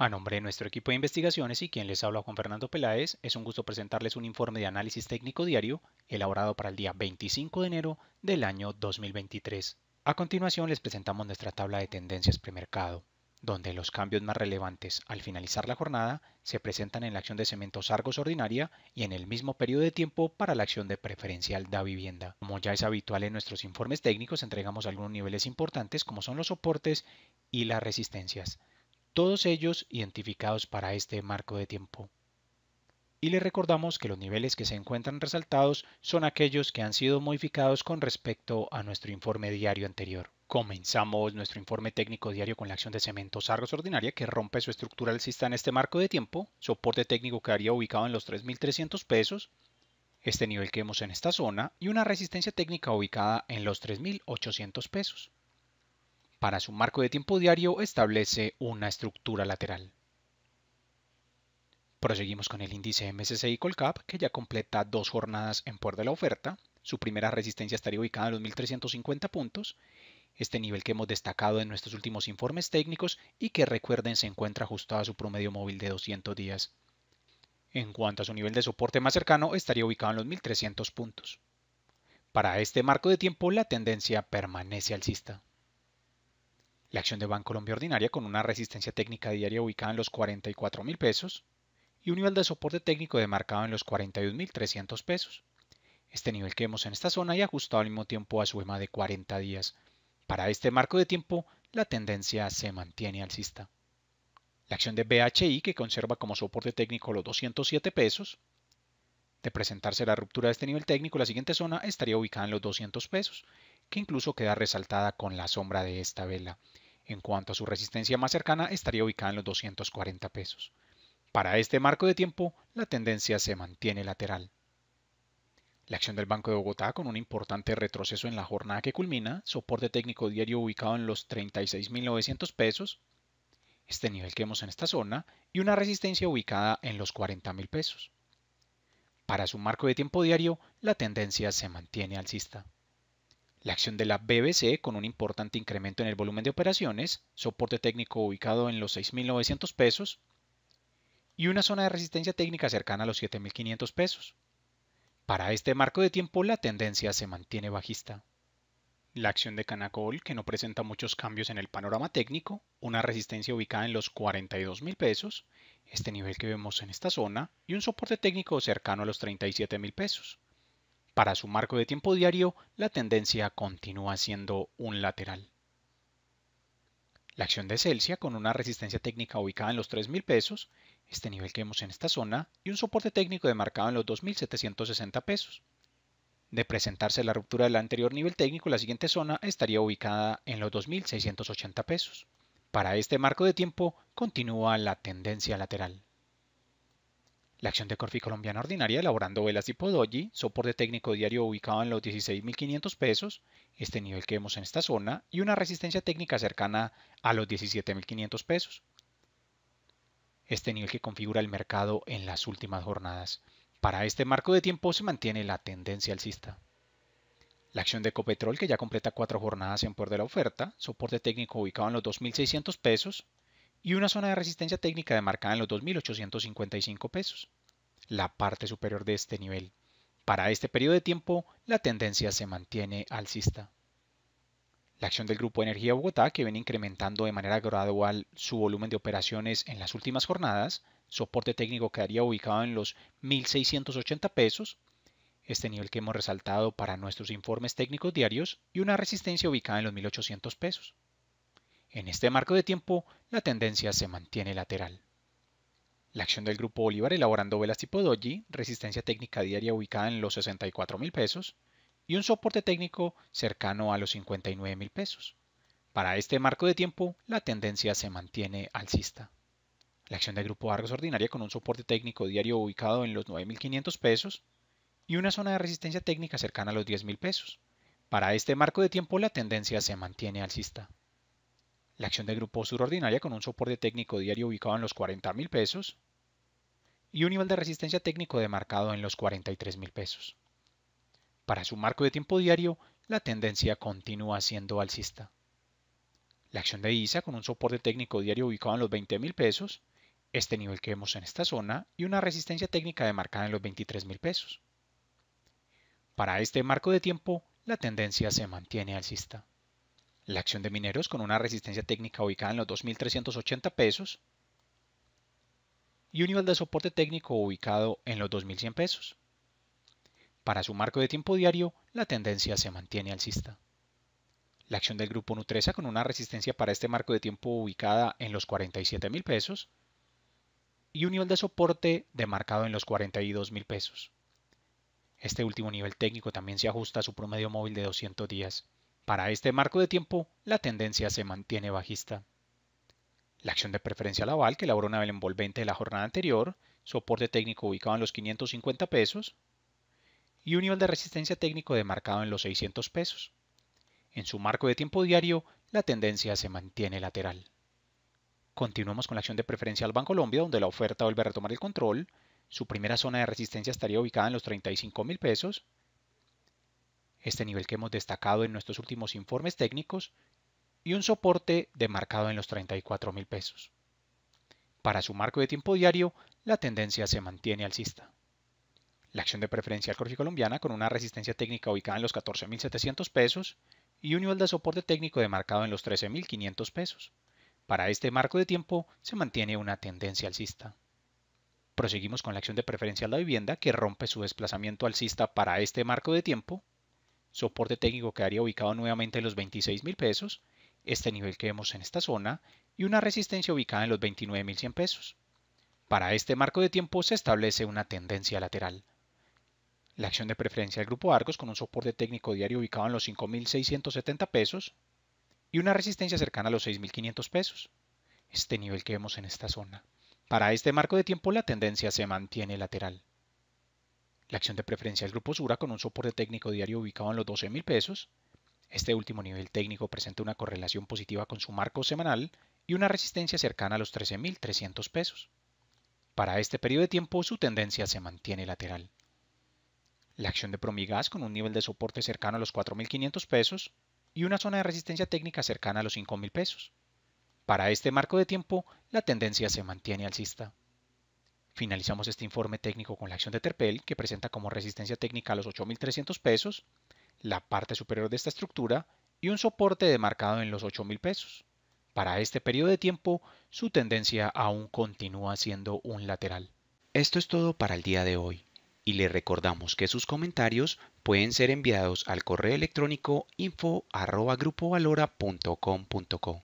A nombre de nuestro equipo de investigaciones y quien les habla con Fernando Peláez, es un gusto presentarles un informe de análisis técnico diario elaborado para el día 25 de enero del año 2023. A continuación les presentamos nuestra tabla de tendencias premercado, donde los cambios más relevantes al finalizar la jornada se presentan en la acción de cementos Argos ordinaria y en el mismo periodo de tiempo para la acción de preferencial da vivienda. Como ya es habitual en nuestros informes técnicos, entregamos algunos niveles importantes como son los soportes y las resistencias todos ellos identificados para este marco de tiempo. Y le recordamos que los niveles que se encuentran resaltados son aquellos que han sido modificados con respecto a nuestro informe diario anterior. Comenzamos nuestro informe técnico diario con la acción de cementos Argos ordinaria que rompe su estructura alcista en este marco de tiempo, soporte técnico que haría ubicado en los 3.300 pesos, este nivel que vemos en esta zona y una resistencia técnica ubicada en los 3.800 pesos. Para su marco de tiempo diario establece una estructura lateral. Proseguimos con el índice MSCI Colcap, que ya completa dos jornadas en por de la oferta. Su primera resistencia estaría ubicada en los 1350 puntos, este nivel que hemos destacado en nuestros últimos informes técnicos y que recuerden se encuentra ajustado a su promedio móvil de 200 días. En cuanto a su nivel de soporte más cercano, estaría ubicado en los 1300 puntos. Para este marco de tiempo, la tendencia permanece alcista. La acción de Colombia ordinaria con una resistencia técnica diaria ubicada en los 44 mil pesos y un nivel de soporte técnico demarcado en los 41 pesos. Este nivel que vemos en esta zona y ajustado al mismo tiempo a su EMA de 40 días. Para este marco de tiempo, la tendencia se mantiene alcista. La acción de BHI que conserva como soporte técnico los 207 pesos. De presentarse la ruptura de este nivel técnico, la siguiente zona estaría ubicada en los 200 pesos que incluso queda resaltada con la sombra de esta vela. En cuanto a su resistencia más cercana, estaría ubicada en los 240 pesos. Para este marco de tiempo, la tendencia se mantiene lateral. La acción del Banco de Bogotá, con un importante retroceso en la jornada que culmina, soporte técnico diario ubicado en los 36.900 pesos, este nivel que vemos en esta zona, y una resistencia ubicada en los 40.000 pesos. Para su marco de tiempo diario, la tendencia se mantiene alcista. La acción de la BBC con un importante incremento en el volumen de operaciones, soporte técnico ubicado en los 6.900 pesos y una zona de resistencia técnica cercana a los 7.500 pesos. Para este marco de tiempo la tendencia se mantiene bajista. La acción de Canacol, que no presenta muchos cambios en el panorama técnico, una resistencia ubicada en los 42,000 pesos, este nivel que vemos en esta zona, y un soporte técnico cercano a los 37,000 pesos. Para su marco de tiempo diario, la tendencia continúa siendo un lateral. La acción de Celsius con una resistencia técnica ubicada en los 3.000 pesos, este nivel que vemos en esta zona, y un soporte técnico demarcado en los 2.760 pesos. De presentarse la ruptura del anterior nivel técnico, la siguiente zona estaría ubicada en los 2.680 pesos. Para este marco de tiempo continúa la tendencia lateral. La acción de Corfi Colombiana Ordinaria elaborando velas tipo Doji, soporte técnico diario ubicado en los 16.500 pesos, este nivel que vemos en esta zona, y una resistencia técnica cercana a los 17.500 pesos. Este nivel que configura el mercado en las últimas jornadas. Para este marco de tiempo se mantiene la tendencia alcista. La acción de Copetrol que ya completa cuatro jornadas en poder de la oferta, soporte técnico ubicado en los 2.600 pesos, y una zona de resistencia técnica demarcada en los 2.855 pesos, la parte superior de este nivel. Para este periodo de tiempo, la tendencia se mantiene alcista. La acción del Grupo Energía Bogotá, que viene incrementando de manera gradual su volumen de operaciones en las últimas jornadas, soporte técnico quedaría ubicado en los 1.680 pesos, este nivel que hemos resaltado para nuestros informes técnicos diarios, y una resistencia ubicada en los 1.800 pesos. En este marco de tiempo, la tendencia se mantiene lateral. La acción del Grupo Bolívar elaborando velas tipo doji, resistencia técnica diaria ubicada en los 64 mil pesos y un soporte técnico cercano a los 59 mil pesos. Para este marco de tiempo, la tendencia se mantiene alcista. La acción del Grupo Argos ordinaria con un soporte técnico diario ubicado en los 9.500 pesos y una zona de resistencia técnica cercana a los 10.000 pesos. Para este marco de tiempo la tendencia se mantiene alcista. La acción de grupo Ordinaria con un soporte técnico diario ubicado en los $40,000 pesos y un nivel de resistencia técnico demarcado en los 43 mil pesos. Para su marco de tiempo diario, la tendencia continúa siendo alcista. La acción de ISA con un soporte técnico diario ubicado en los 20 mil pesos, este nivel que vemos en esta zona y una resistencia técnica demarcada en los $23,000. mil pesos. Para este marco de tiempo, la tendencia se mantiene alcista. La acción de mineros con una resistencia técnica ubicada en los 2.380 pesos y un nivel de soporte técnico ubicado en los 2.100 pesos. Para su marco de tiempo diario, la tendencia se mantiene alcista. La acción del grupo Nutresa con una resistencia para este marco de tiempo ubicada en los 47.000 pesos y un nivel de soporte demarcado en los 42.000 pesos. Este último nivel técnico también se ajusta a su promedio móvil de 200 días para este marco de tiempo, la tendencia se mantiene bajista. La acción de preferencia laval, que elaboró una el envolvente de la jornada anterior, soporte técnico ubicado en los 550 pesos y un nivel de resistencia técnico demarcado en los 600 pesos. En su marco de tiempo diario, la tendencia se mantiene lateral. Continuamos con la acción de preferencia al banco Colombia, donde la oferta vuelve a retomar el control. Su primera zona de resistencia estaría ubicada en los 35 mil pesos este nivel que hemos destacado en nuestros últimos informes técnicos, y un soporte demarcado en los 34 mil pesos. Para su marco de tiempo diario, la tendencia se mantiene alcista. La acción de preferencia al colombiana con una resistencia técnica ubicada en los 14.700 pesos y un nivel de soporte técnico demarcado en los 13.500 pesos. Para este marco de tiempo se mantiene una tendencia alcista. Proseguimos con la acción de preferencia a la vivienda que rompe su desplazamiento alcista para este marco de tiempo soporte técnico quedaría ubicado nuevamente en los 26 mil pesos, este nivel que vemos en esta zona, y una resistencia ubicada en los 29 mil 100 pesos. Para este marco de tiempo se establece una tendencia lateral. La acción de preferencia del grupo Argos con un soporte técnico diario ubicado en los 5.670 pesos y una resistencia cercana a los 6.500 pesos, este nivel que vemos en esta zona. Para este marco de tiempo la tendencia se mantiene lateral. La acción de preferencia del Grupo Sura con un soporte técnico diario ubicado en los $12,000. pesos. Este último nivel técnico presenta una correlación positiva con su marco semanal y una resistencia cercana a los 13.300 pesos. Para este periodo de tiempo su tendencia se mantiene lateral. La acción de Promigas con un nivel de soporte cercano a los 4.500 pesos y una zona de resistencia técnica cercana a los 5.000 pesos. Para este marco de tiempo, la tendencia se mantiene alcista. Finalizamos este informe técnico con la acción de Terpel, que presenta como resistencia técnica los 8.300 pesos, la parte superior de esta estructura y un soporte demarcado en los 8.000 pesos. Para este periodo de tiempo, su tendencia aún continúa siendo un lateral. Esto es todo para el día de hoy, y le recordamos que sus comentarios pueden ser enviados al correo electrónico info.grupovalora.com.co.